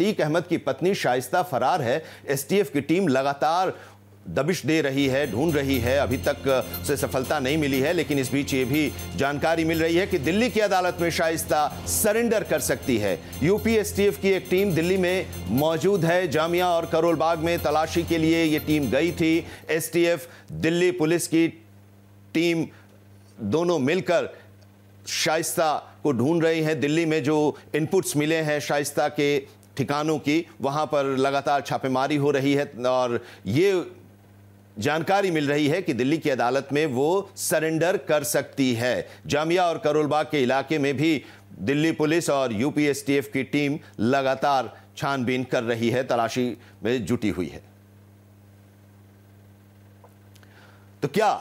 अतीक अहमद की पत्नी शाइस्ता फरार है एसटीएफ की टीम लगातार दबिश दे रही है ढूंढ रही है अभी तक उसे सफलता नहीं मिली है लेकिन इस बीच ये भी जानकारी मिल रही है कि दिल्ली की अदालत में शाइस्ता सरेंडर कर सकती है यूपीएसटीएफ की एक टीम दिल्ली में मौजूद है जामिया और करोलबाग में तलाशी के लिए ये टीम गई थी एसटीएफ दिल्ली पुलिस की टीम दोनों मिलकर शाइस्ता को ढूंढ रही हैं दिल्ली में जो इनपुट्स मिले हैं शाइस्ता के ठिकानों की वहां पर लगातार छापेमारी हो रही है और ये जानकारी मिल रही है कि दिल्ली की अदालत में वो सरेंडर कर सकती है जामिया और करोलबाग के इलाके में भी दिल्ली पुलिस और यूपीएसटीएफ की टीम लगातार छानबीन कर रही है तलाशी में जुटी हुई है तो क्या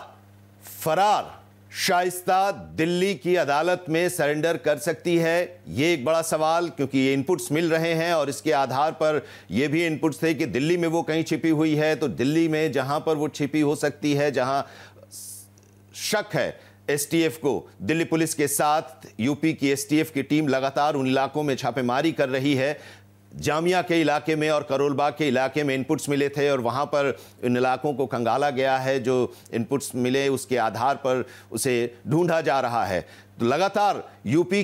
फरार शाइस्ता दिल्ली की अदालत में सरेंडर कर सकती है ये एक बड़ा सवाल क्योंकि ये इनपुट्स मिल रहे हैं और इसके आधार पर ये भी इनपुट्स थे कि दिल्ली में वो कहीं छिपी हुई है तो दिल्ली में जहां पर वो छिपी हो सकती है जहां शक है एसटीएफ को दिल्ली पुलिस के साथ यूपी की एसटीएफ की टीम लगातार उन इलाकों में छापेमारी कर रही है जामिया के इलाके में और करोलबाग के इलाके में इनपुट्स मिले थे और वहाँ पर इन इलाकों को खंगाला गया है जो इनपुट्स मिले उसके आधार पर उसे ढूंढा जा रहा है तो लगातार यूपी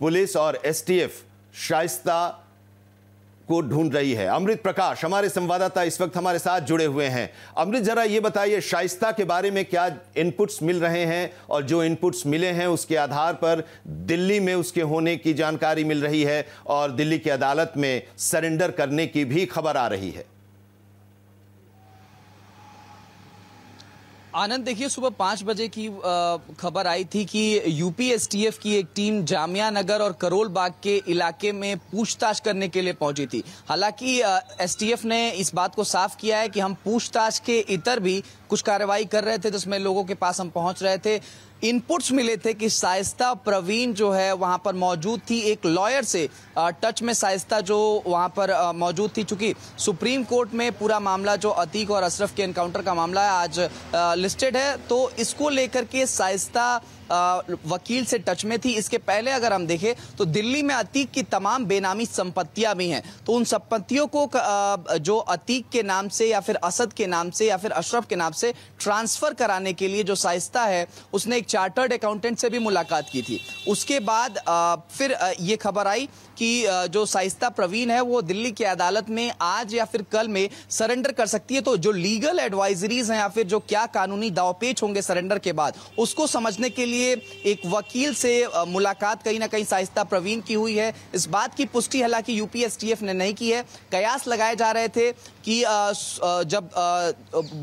पुलिस और एसटीएफ शाइस्ता को ढूंढ रही है अमृत प्रकाश हमारे संवाददाता इस वक्त हमारे साथ जुड़े हुए हैं अमृत जरा ये बताइए शाइस्ता के बारे में क्या इनपुट्स मिल रहे हैं और जो इनपुट्स मिले हैं उसके आधार पर दिल्ली में उसके होने की जानकारी मिल रही है और दिल्ली की अदालत में सरेंडर करने की भी खबर आ रही है आनंद देखिए सुबह पांच बजे की खबर आई थी कि यूपीएसटीएफ की एक टीम जामिया नगर और करोल बाग के इलाके में पूछताछ करने के लिए पहुंची थी हालांकि एसटीएफ ने इस बात को साफ किया है कि हम पूछताछ के इतर भी कुछ कार्रवाई कर रहे थे जिसमें लोगों के पास हम पहुंच रहे थे इनपुट्स मिले थे कि साइस्ता प्रवीण जो है वहां पर मौजूद थी एक लॉयर से टच में साइस्ता जो वहाँ पर मौजूद थी चूंकि सुप्रीम कोर्ट में पूरा मामला जो अतीक और अशरफ के एनकाउंटर का मामला है आज लिस्टेड है तो इसको लेकर के साइस्ता वकील से टच में थी इसके पहले अगर हम देखें तो दिल्ली में अतीक की तमाम बेनामी संपत्तियां भी हैं तो उन संपत्तियों को जो अतीक के नाम से या फिर असद के नाम से या फिर अशरफ के नाम से ट्रांसफर कराने के लिए जो साइस्ता है उसने एक चार्टर्ड अकाउंटेंट से भी मुलाकात की थी उसके बाद फिर ये खबर आई कि जो साइस्ता प्रवीण है वो दिल्ली की अदालत में आज या फिर कल में सरेंडर कर सकती है तो जो लीगल एडवाइजरीज हैं या फिर जो क्या कानूनी दावपेच होंगे सरेंडर के बाद उसको समझने के लिए लिए एक वकील से मुलाकात कहीं ना कहीं साहिस्ता प्रवीण की हुई है इस बात की पुष्टि हालांकि यूपीएसटीएफ ने नहीं की है कयास लगाए जा रहे थे कि जब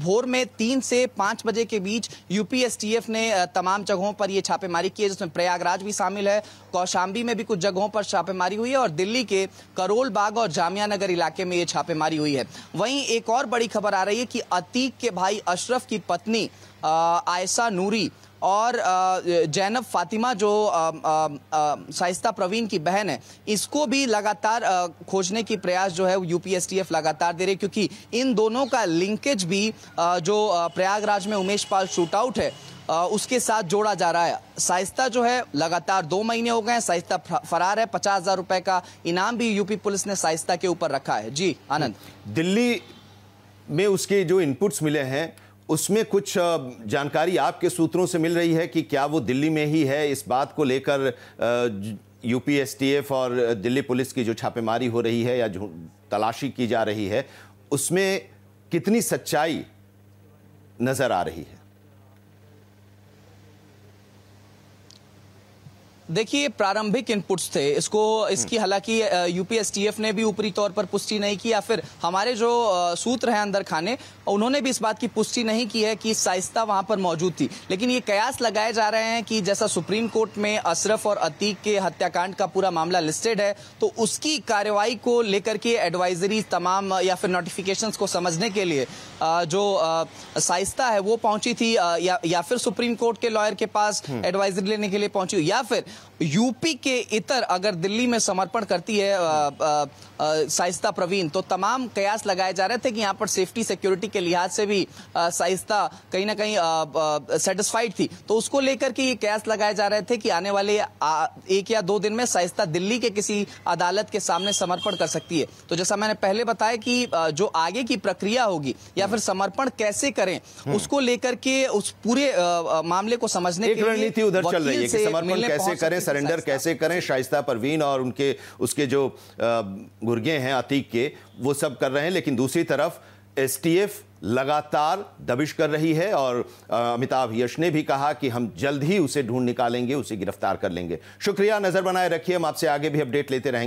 भोर में तीन से पाँच बजे के बीच यूपीएसटीएफ ने तमाम जगहों पर यह छापेमारी की है जिसमें प्रयागराज भी शामिल है कौशाम्बी में भी कुछ जगहों पर छापेमारी हुई है और दिल्ली के करोल बाग और जामिया नगर इलाके में ये छापेमारी हुई है वहीं एक और बड़ी खबर आ रही है कि अतीक के भाई अशरफ की पत्नी आयसा नूरी और जैनब फातिमा जो साइस्ता प्रवीण की बहन है इसको भी लगातार खोजने की प्रयास जो है यूपीएसटीएफ लगातार दे रही क्योंकि इन दोनों का लिंकेज भी जो प्रयागराज में उमेश पाल शूटआउट है उसके साथ जोड़ा जा रहा है साइस्ता जो है लगातार दो महीने हो गए हैं साइस्ता फरार है पचास हजार रुपए का इनाम भी यूपी पुलिस ने साइस्ता के ऊपर रखा है जी आनंद दिल्ली में उसके जो इनपुट्स मिले हैं उसमें कुछ जानकारी आपके सूत्रों से मिल रही है कि क्या वो दिल्ली में ही है इस बात को लेकर यूपीएसटीएफ और दिल्ली पुलिस की जो छापेमारी हो रही है या जो तलाशी की जा रही है उसमें कितनी सच्चाई नज़र आ रही है देखिए प्रारंभिक इनपुट्स थे इसको इसकी हम्म। हालांकि यूपीएसटीएफ ने भी ऊपरी तौर पर पुष्टि नहीं की या फिर हमारे जो सूत्र हैं अंदर खाने उन्होंने भी इस बात की पुष्टि नहीं की है कि साइस्ता वहां पर मौजूद थी लेकिन ये कयास लगाए जा रहे हैं कि जैसा सुप्रीम कोर्ट में अशरफ और अतीक के हत्याकांड का पूरा मामला लिस्टेड है तो उसकी कार्रवाई को लेकर के एडवाइजरी तमाम या फिर नोटिफिकेशन को समझने के लिए जो साइस्ता है वो पहुंची थी या, या फिर सुप्रीम कोर्ट के लॉयर के पास एडवाइजरी हम्म। लेने के लिए पहुंची या फिर यूपी के इतर अगर दिल्ली में समर्पण करती है साइस्ता प्रवीण तो तमाम कयास लगाए जा रहे थे कि यहाँ पर सेफ्टी सिक्योरिटी के लिहाज से भी साइस्ता कहीं ना कहीं सेटिस्फाइड थी तो उसको लेकर के ये कयास लगाए जा रहे थे कि आने वाले आ, एक या दो दिन में साइस्ता दिल्ली के किसी अदालत के सामने समर्पण कर सकती है तो जैसा मैंने पहले बताया कि जो आगे की प्रक्रिया होगी या फिर समर्पण कैसे करें हम्म। उसको लेकर के उस पूरे मामले को समझने की रणनीति उधर चल रही है समर्पण कैसे करें सरेंडर कैसे करें शाइस्ता परवीन और उनके उसके जो गुर्गे हैं अतीक के वो सब कर रहे हैं लेकिन दूसरी तरफ एस लगातार दबिश कर रही है और अमिताभ यश ने भी कहा कि हम जल्द ही उसे ढूंढ निकालेंगे उसे गिरफ्तार कर लेंगे शुक्रिया नज़र बनाए रखिए हम आपसे आगे भी अपडेट लेते रहेंगे